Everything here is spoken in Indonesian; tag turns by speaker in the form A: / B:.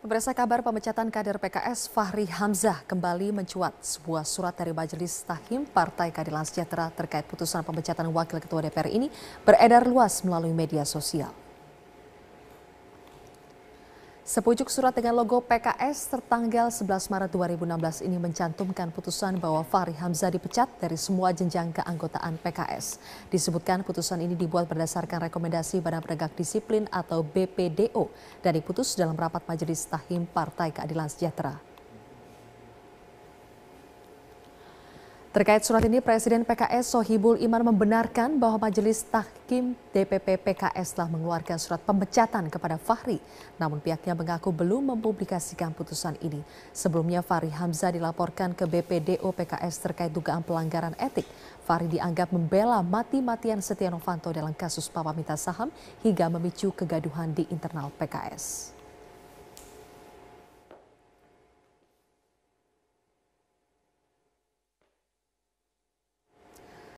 A: Pemirsa kabar pemecatan kader PKS Fahri Hamzah kembali mencuat sebuah surat dari Majelis Tahim Partai Keadilan Sejahtera terkait putusan pemecatan Wakil Ketua DPR ini beredar luas melalui media sosial. Sepucuk surat dengan logo PKS tertanggal 11 Maret 2016 ini mencantumkan putusan bahwa Fahri Hamzah dipecat dari semua jenjang keanggotaan PKS. Disebutkan putusan ini dibuat berdasarkan rekomendasi Badan Penegak Disiplin atau BPDO dan diputus dalam rapat majelis tahim Partai Keadilan Sejahtera. Terkait surat ini, Presiden PKS Sohibul Iman membenarkan bahwa Majelis Tahkim DPP PKS telah mengeluarkan surat pemecatan kepada Fahri. Namun pihaknya mengaku belum mempublikasikan putusan ini. Sebelumnya Fahri Hamzah dilaporkan ke BPDO PKS terkait dugaan pelanggaran etik. Fahri dianggap membela mati-matian Setia Novanto dalam kasus papa minta saham hingga memicu kegaduhan di internal PKS.